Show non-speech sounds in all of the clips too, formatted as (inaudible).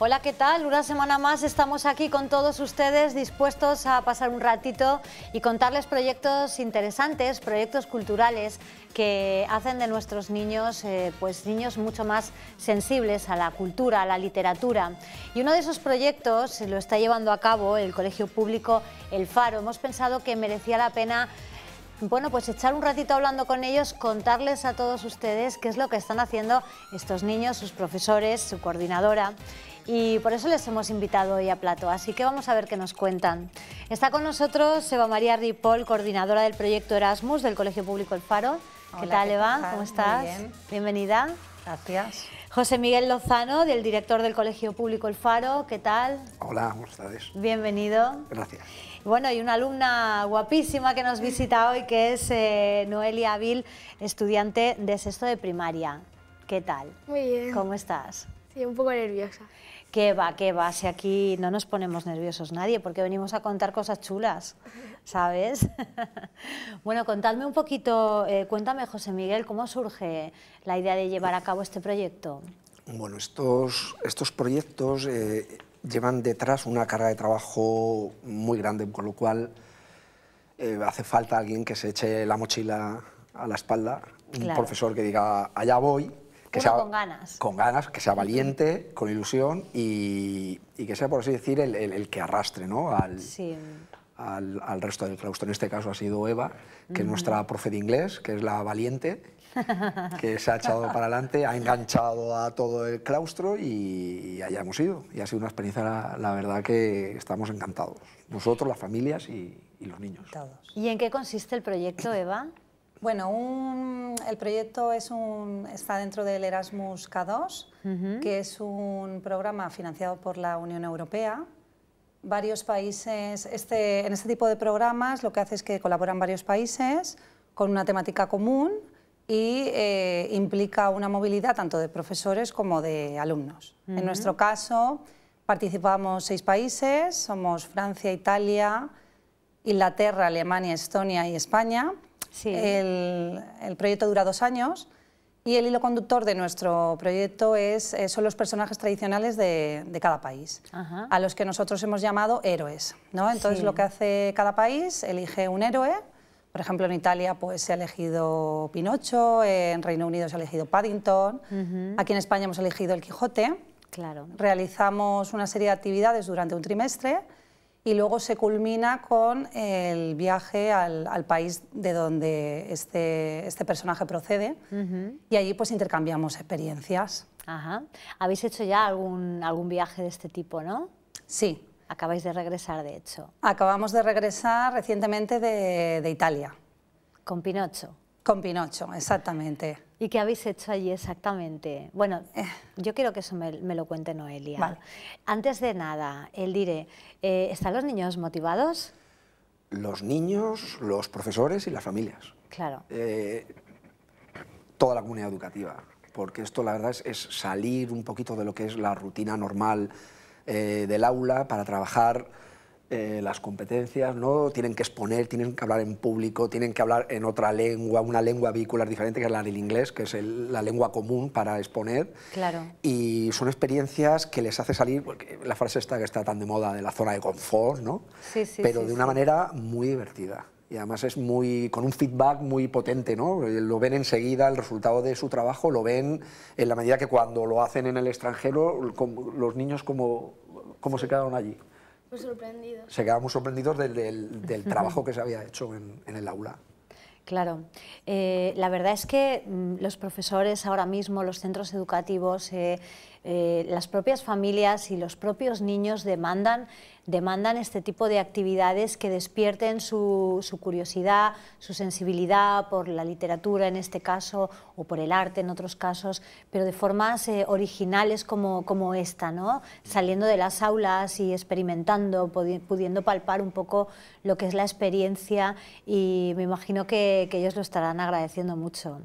Hola, ¿qué tal? Una semana más estamos aquí con todos ustedes dispuestos a pasar un ratito y contarles proyectos interesantes, proyectos culturales que hacen de nuestros niños eh, pues niños mucho más sensibles a la cultura, a la literatura. Y uno de esos proyectos lo está llevando a cabo el Colegio Público El Faro. Hemos pensado que merecía la pena bueno, pues echar un ratito hablando con ellos, contarles a todos ustedes qué es lo que están haciendo estos niños, sus profesores, su coordinadora y por eso les hemos invitado hoy a Plato. Así que vamos a ver qué nos cuentan. Está con nosotros Eva María Ripoll, coordinadora del proyecto Erasmus del Colegio Público El Faro. ¿Qué tal, Eva? ¿Cómo estás? Bienvenida. Gracias. José Miguel Lozano, del director del Colegio Público El Faro, ¿qué tal? Hola, ¿cómo estás? Bienvenido. Gracias. Bueno, y una alumna guapísima que nos visita hoy, que es eh, Noelia Avil, estudiante de sexto de primaria. ¿Qué tal? Muy bien. ¿Cómo estás? Sí, un poco nerviosa. ¿Qué va, qué va? Si aquí no nos ponemos nerviosos nadie, porque venimos a contar cosas chulas, ¿sabes? (laughs) bueno, contadme un poquito, eh, cuéntame, José Miguel, ¿cómo surge la idea de llevar a cabo este proyecto? Bueno, estos, estos proyectos eh, llevan detrás una carga de trabajo muy grande, con lo cual eh, hace falta alguien que se eche la mochila a la espalda, un profesor que diga, allá voy, con ganas. Con ganas, que sea valiente, con ilusión y, que sea, por así decir, el, que arrastre al, resto del claustro. En este caso ha sido Eva, que es nuestra profe de inglés, que es la valiente, (laughs) que se ha echado para adelante, ha enganchado a todo el claustro y, allá hemos ido. Y ha sido una experiencia, la, verdad, que estamos encantados. Nosotros, las familias y, los niños. ¿Y en qué consiste el proyecto, Eva? Bueno, el proyecto está dentro del Erasmus K2, que es un programa financiado por la Unión Europea. Varios países, este, en este tipo de programas lo que hace es que colaboran varios países con una temática común y eh, implica una movilidad tanto de profesores como de alumnos. En nuestro caso participamos seis países, somos Francia, Italia, Inglaterra, Alemania, Estonia y España. El, proyecto dura dos años y el hilo conductor de nuestro proyecto es, eh, son los personajes tradicionales de, cada país, a los que nosotros hemos llamado héroes. Entonces lo que hace cada país, elige un héroe. Por ejemplo, en Italia pues, se ha elegido Pinocho, en Reino Unido se ha elegido Paddington, aquí en España hemos elegido El Quijote. Claro. Realizamos una serie de actividades durante un trimestre y luego se culmina con el viaje al, al país de donde este, este personaje procede y allí pues intercambiamos experiencias. Ajá. Habéis hecho ya algún, algún viaje de este tipo, ¿no? Sí. Acabáis de regresar, de hecho. Acabamos de regresar recientemente de, de Italia. Con Pinocho. Con Pinocho, exactamente. ¿Y qué habéis hecho allí exactamente? Bueno, eh. yo quiero que eso me, lo cuente Noelia. Antes de nada, él diré, eh, ¿están los niños motivados? Los niños, los profesores y las familias. Claro. Eh, toda la comunidad educativa, porque esto la verdad es, salir un poquito de lo que es la rutina normal del aula para trabajar eh, las competencias, ¿no? Tienen que exponer, tienen que hablar en público, tienen que hablar en otra lengua, una lengua vehicular diferente que es la del inglés, que es la lengua común para exponer. Claro. Y son experiencias que les hace salir, la frase esta que está tan de moda, de la zona de confort, ¿no? Pero de una manera muy divertida. Y además es muy, con un feedback muy potente, ¿no? Eh, lo ven enseguida, el resultado de su trabajo, lo ven en la medida que cuando lo hacen en el extranjero, los niños como, cómo se quedaron allí. Se quedamos sorprendidos del, del, trabajo que se había hecho en, el aula. Claro. Eh, la verdad es que mm, los profesores ahora mismo, los centros educativos, eh, eh, las propias familias y los propios niños demandan demandan este tipo de actividades que despierten su, su curiosidad, su sensibilidad por la literatura en este caso, o por el arte en otros casos, pero de formas eh, originales como, como esta, ¿no? saliendo de las aulas y experimentando, pudiendo palpar un poco lo que es la experiencia y me imagino que, ellos lo estarán agradeciendo mucho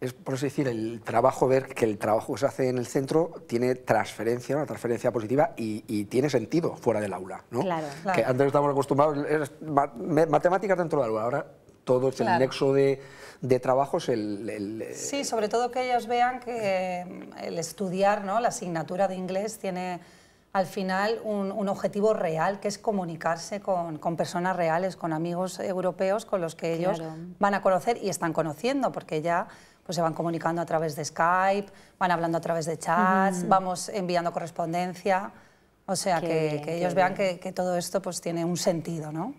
es, por así decir, el trabajo, ver que el trabajo que se hace en el centro tiene transferencia, una transferencia positiva y, tiene sentido fuera del aula. ¿no? Claro, claro. antes estábamos acostumbrados, matemáticas dentro del aula, ahora todo es el nexo de, de trabajos. El, sí, sobre todo que ellos vean que mm, el estudiar ¿no? la asignatura de inglés tiene al final un, objetivo real, que es comunicarse con, personas reales, con amigos europeos, con los que ellos van a conocer y están conociendo, porque ya pues se van comunicando a través de Skype, van hablando a través de chats, vamos enviando correspondencia. O sea, que, ellos vean que, todo esto pues tiene un sentido, ¿no?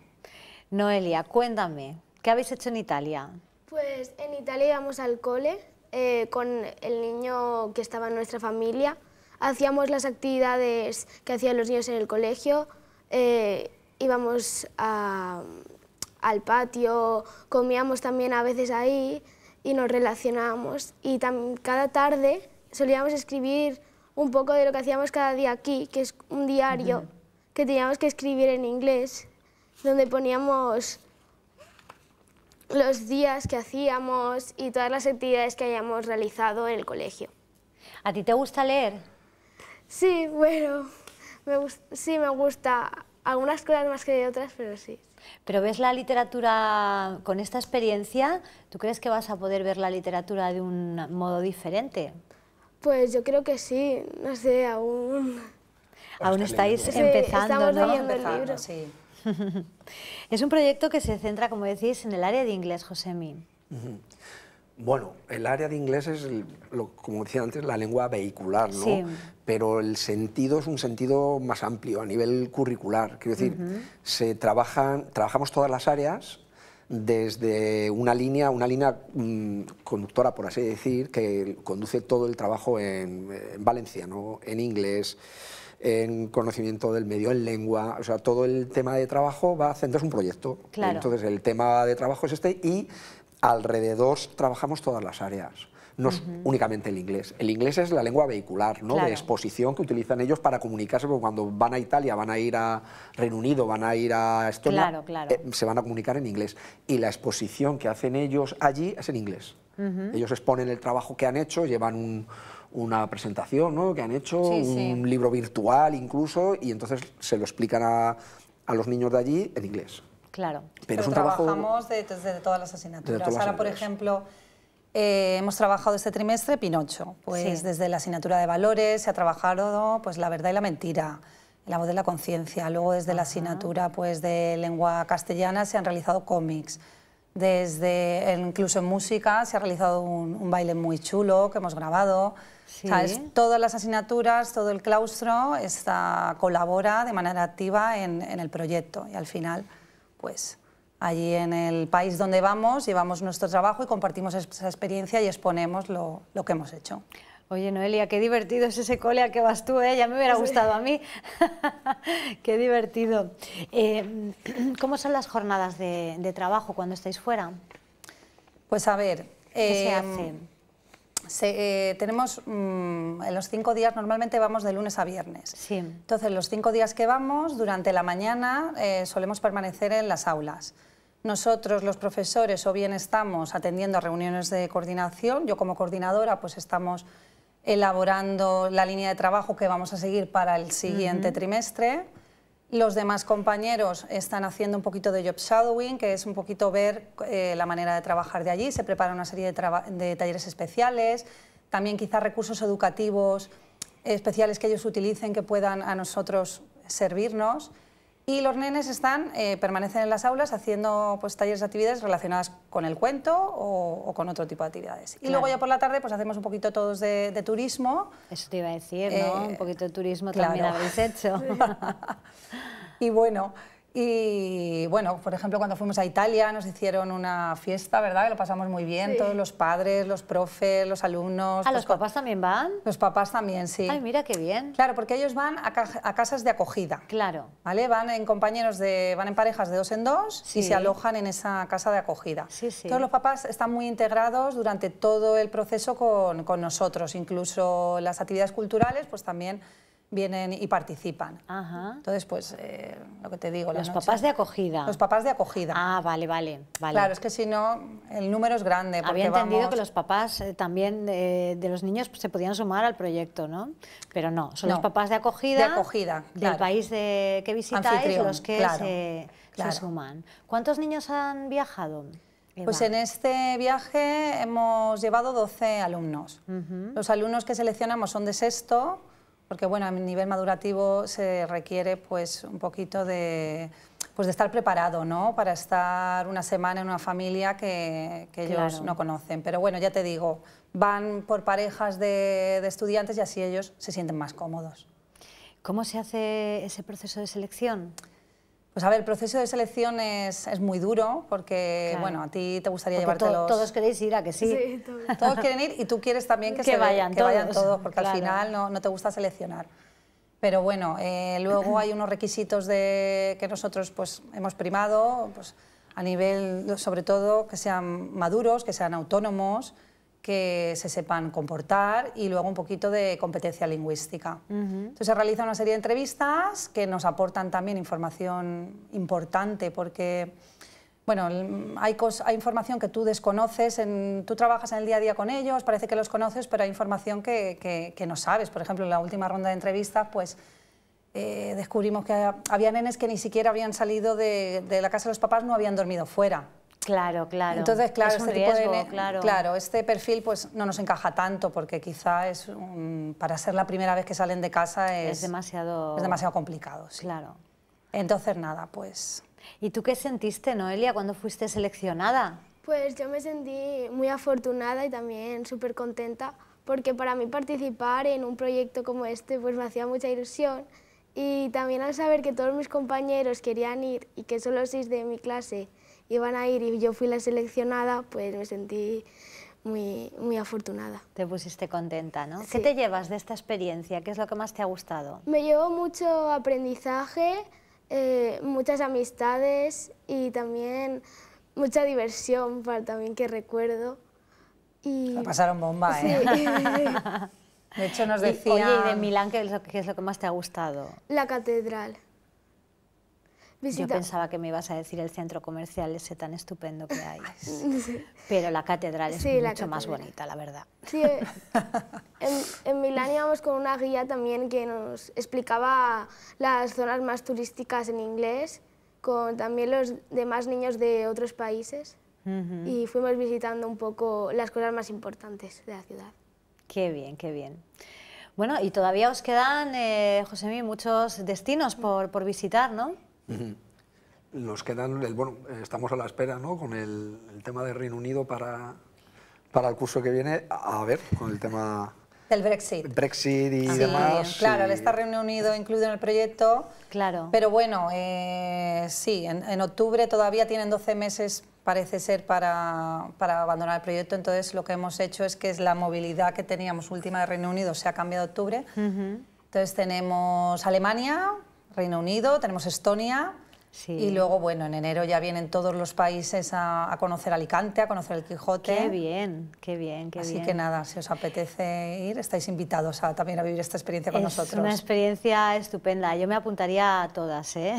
Noelia, cuéntame, ¿qué habéis hecho en Italia? Pues en Italia íbamos al cole eh, con el niño que estaba en nuestra familia. Hacíamos las actividades que hacían los niños en el colegio. Eh, íbamos al patio, comíamos también a veces ahí y nos relacionábamos. Y cada tarde solíamos escribir un poco de lo que hacíamos cada día aquí, que es un diario que teníamos que escribir en inglés, donde poníamos los días que hacíamos y todas las actividades que hayamos realizado en el colegio. ¿A ti te gusta leer? Sí, bueno, sí me gusta algunas cosas más que otras, pero sí. Pero ves la literatura con esta experiencia, ¿tú crees que vas a poder ver la literatura de un modo diferente? Pues yo creo que sí, no sé, aún... Pues aún estáis empezando, ¿no? leyendo el libro. Sí. (laughs) es un proyecto que se centra, como decís, en el área de inglés, Josemi. Uh bueno, el área de inglés es, lo, como decía antes, la lengua vehicular, ¿no? Pero el sentido es un sentido más amplio a nivel curricular. Quiero decir, se trabajan, trabajamos todas las áreas desde una línea, una línea mm, conductora, por así decir, que conduce todo el trabajo en, Valencia, valenciano, en inglés, en conocimiento del medio, en lengua, o sea, todo el tema de trabajo va a centrarse un proyecto. Entonces, el tema de trabajo es este y alrededor trabajamos todas las áreas no únicamente el inglés. El inglés es la lengua vehicular, ¿no? De exposición que utilizan ellos para comunicarse, porque cuando van a Italia, van a ir a Reino Unido, van a ir a Estonia, eh, se van a comunicar en inglés. Y la exposición que hacen ellos allí es en inglés. Ellos exponen el trabajo que han hecho, llevan una presentación ¿no? que han hecho, un libro virtual incluso, y entonces se lo explican a, a los niños de allí en inglés. Claro. Pero, trabajamos desde todas las asignaturas. Ahora, por ejemplo, eh, hemos trabajado este trimestre Pinocho, pues desde la asignatura de valores se ha trabajado pues la verdad y la mentira, la voz de la conciencia, luego desde la asignatura pues de lengua castellana se han realizado cómics, desde incluso en música se ha realizado un, baile muy chulo que hemos grabado. Todas las asignaturas, todo el claustro está, colabora de manera activa en el proyecto y al final pues allí en el país donde vamos, llevamos nuestro trabajo y compartimos esa experiencia y exponemos lo, que hemos hecho. Oye, Noelia, qué divertido es ese cole a que vas tú, ¿eh? ya me hubiera gustado a mí. (laughs) qué divertido. Eh, (clears throat) ¿Cómo son las jornadas de, trabajo cuando estáis fuera? Pues a ver. ¿Qué se eh, hace? Eh, tenemos mm, en los cinco días normalmente vamos de lunes a viernes. Entonces los cinco días que vamos durante la mañana eh, solemos permanecer en las aulas. Nosotros los profesores o bien estamos atendiendo a reuniones de coordinación. Yo como coordinadora pues estamos elaborando la línea de trabajo que vamos a seguir para el siguiente trimestre los demás compañeros están haciendo un poquito de job shadowing, que es un poquito ver eh, la manera de trabajar de allí. Se prepara una serie de, de talleres especiales, también quizás recursos educativos especiales que ellos utilicen que puedan a nosotros servirnos. Y los nenes están, eh, permanecen en las aulas haciendo pues, talleres de actividades relacionadas con el cuento o, con otro tipo de actividades. Y luego ya por la tarde pues hacemos un poquito todos de, turismo. Eso te iba a decir, ¿no? Eh, un poquito de turismo también habéis hecho. (laughs) y bueno... Y bueno, por ejemplo, cuando fuimos a Italia nos hicieron una fiesta, ¿verdad? Que lo pasamos muy bien, todos los padres, los profes, los alumnos. ¿A ah, los, papás también van? Los papás también, sí. Ay, mira qué bien. Claro, porque ellos van a, casas de acogida. Claro. ¿Vale? Van en compañeros de, van en parejas de dos en dos y se alojan en esa casa de acogida. Todos los papás están muy integrados durante todo el proceso con, con nosotros, incluso las actividades culturales, pues también vienen y participan. Entonces, pues, eh, lo que te digo... Los papás de acogida. Los papás de acogida. Ah, vale, vale. Claro, es que si no, el número es grande. Había entendido que los papás eh, también de los niños pues, se podían sumar al proyecto, ¿no? Pero no, son los papás de acogida... De acogida, Del país de, que visitáis los que se, suman. ¿Cuántos niños han viajado? Pues en este viaje hemos llevado 12 alumnos. Los alumnos que seleccionamos son de sexto, porque bueno, a nivel madurativo se requiere pues un poquito de, pues, de estar preparado, ¿no? Para estar una semana en una familia que, ellos no conocen. Pero bueno, ya te digo, van por parejas de estudiantes y así ellos se sienten más cómodos. ¿Cómo se hace ese proceso de selección? Pues a ver, el proceso de selección es, es muy duro porque, bueno, a ti te gustaría llevártelos... todos queréis ir a que sí. (laughs) todos. quieren ir y tú quieres también que, se vayan, que todos. vayan todos, porque al final no, te gusta seleccionar. Pero bueno, eh, luego hay unos requisitos de, que nosotros pues, hemos primado, pues, a nivel, sobre todo, que sean maduros, que sean autónomos, que se sepan comportar y luego un poquito de competencia lingüística. Entonces se realiza una serie de entrevistas que nos aportan también información importante porque bueno, hay, información que tú desconoces, en, tú trabajas en el día a día con ellos, parece que los conoces, pero hay información que, no sabes. Por ejemplo, en la última ronda de entrevistas, pues eh, descubrimos que había nenes que ni siquiera habían salido de, de, la casa de los papás, no habían dormido fuera. Claro, claro. Entonces, claro, este, claro. este perfil pues no nos encaja tanto porque quizá es para ser la primera vez que salen de casa es, demasiado demasiado complicado. Claro. Entonces nada, pues. ¿Y tú qué sentiste, Noelia, cuando fuiste seleccionada? Pues yo me sentí muy afortunada y también súper contenta porque para mí participar en un proyecto como este pues me hacía mucha ilusión y también al saber que todos mis compañeros querían ir y que solo seis de mi clase iban a ir y yo fui la seleccionada, pues me sentí muy, muy afortunada. Te pusiste contenta, ¿no? ¿Qué te llevas de esta experiencia? ¿Qué es lo que más te ha gustado? Me llevo mucho aprendizaje, eh, muchas amistades y también mucha diversión, para también que recuerdo. Y... pasaron bomba, ¿eh? Sí. (laughs) de hecho, nos decía... ¿y de Milán lo, qué es lo que más te ha gustado? La catedral. Yo pensaba que me ibas a decir el centro comercial ese tan estupendo que hay. (laughs) Pero la catedral es mucho más bonita, la verdad. Sí, eh, en, en, Milán íbamos con una guía también que nos explicaba las zonas más turísticas en inglés, con también los demás niños de otros países. Y fuimos visitando un poco las cosas más importantes de la ciudad. Qué bien, qué bien. Bueno, y todavía os quedan, eh, mí muchos destinos por, por visitar, ¿no? Nos quedan, bueno, estamos a la espera ¿no? con el, tema de Reino Unido para, para el curso que viene, a ver, con el tema... Del Brexit. Brexit y ah, demás. Claro, el está Reino Unido incluido en el proyecto. Claro. Pero bueno, eh, sí, en, octubre todavía tienen 12 meses, parece ser, para, para, abandonar el proyecto. Entonces, lo que hemos hecho es que es la movilidad que teníamos última de Reino Unido se ha cambiado a octubre. Entonces, tenemos Alemania, Reino Unido, tenemos Estonia. Y luego, bueno, en enero ya vienen todos los países a, conocer Alicante, a conocer el Quijote. Qué bien, qué bien, qué Así bien. Así que nada, si os apetece ir, estáis invitados a, también a vivir esta experiencia con nosotros. Es una experiencia estupenda. Yo me apuntaría a todas, ¿eh?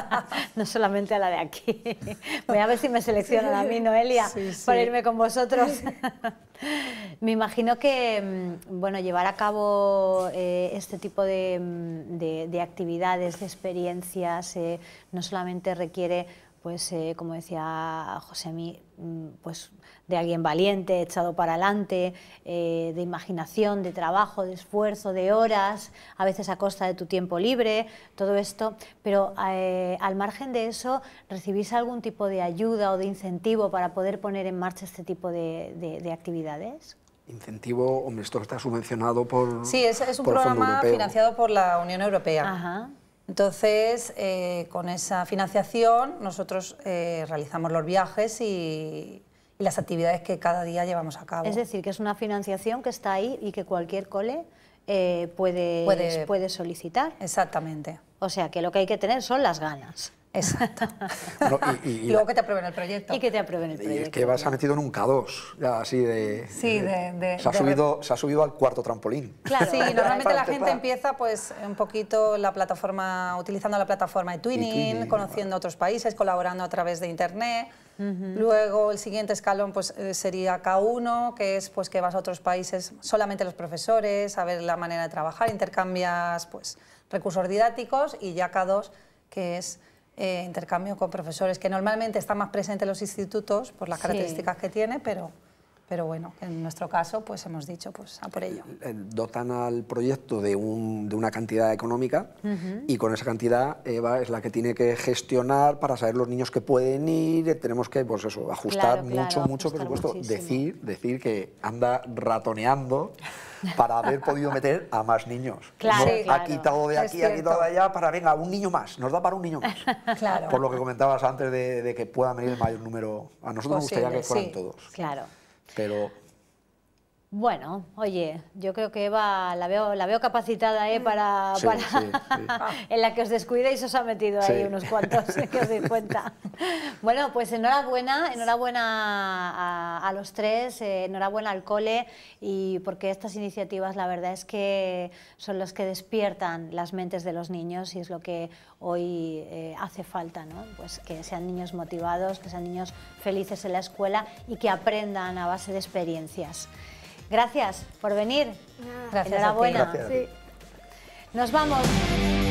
(laughs) no solamente a la de aquí. (laughs) Voy a ver si me selecciona a mí, Noelia, por irme con vosotros. (laughs) Me imagino que mm, bueno, llevar a cabo eh, este tipo mm, de, actividades, de experiencias, eh, no solamente requiere pues como decía Josemi, mm, pues de alguien valiente, echado para adelante, eh, de imaginación, de trabajo, de esfuerzo, de horas, a veces a costa de tu tiempo libre, todo esto. Pero eh, al margen de eso, ¿recibís algún tipo de ayuda o de incentivo para poder poner en marcha este tipo de, actividades? Incentivo, hombre, esto está subvencionado por. Sí, es, un programa financiado por la Unión Europea. Entonces, eh, con esa financiación, nosotros eh, realizamos los viajes y, las actividades que cada día llevamos a cabo. Es decir, que es una financiación que está ahí y que cualquier cole eh, puede solicitar. Exactamente. O sea, que lo que hay que tener son las ganas. Exacto. y, luego que te aprueben el proyecto. Y que te aprueben el proyecto. Y es que vas, se ha metido en un K2, así de... Sí, de... se, ha subido, se ha subido al cuarto trampolín. Claro, sí, (laughs) normalmente la gente empieza pues un poquito la plataforma, utilizando la plataforma de Twinning, conociendo otros países, colaborando a través de Internet. Luego el siguiente escalón pues, eh, sería K1, que es pues, que vas a otros países, solamente los profesores, a ver la manera de trabajar, intercambias pues, recursos didácticos y ya K2, que es eh, intercambio con profesores, que normalmente están más presentes en los institutos por las características que tiene, pero, pero bueno, en nuestro caso pues hemos dicho pues a por ello. Eh, eh, dotan al proyecto de, un, de una cantidad económica y con esa cantidad Eva es la que tiene que gestionar para saber los niños que pueden ir, tenemos que pues eso, ajustar mucho, mucho, por supuesto, decir, decir que anda ratoneando para haber podido meter a más niños. (laughs) Claro, Ha quitado de aquí, ha quitado de allá para, venga, un niño más, nos da para un niño más. (laughs) Claro. Por lo que comentabas antes de, que pueda venir el mayor número. A nosotros nos gustaría que fueran todos. Claro. Pero bueno, oye, yo creo que Eva la veo, capacitada ¿eh? mm. para, (laughs) en la que os descuidéis os ha metido ahí unos cuantos, (laughs) que os doy cuenta. Bueno, pues enhorabuena, enhorabuena a, los tres, eh, enhorabuena al cole, y porque estas iniciativas la verdad es que son los que despiertan las mentes de los niños y es lo que hoy eh, hace falta, ¿no? Pues que sean niños motivados, que sean niños felices en la escuela y que aprendan a base de experiencias. Gracias por venir. Gracias Enhorabuena. Nos vamos.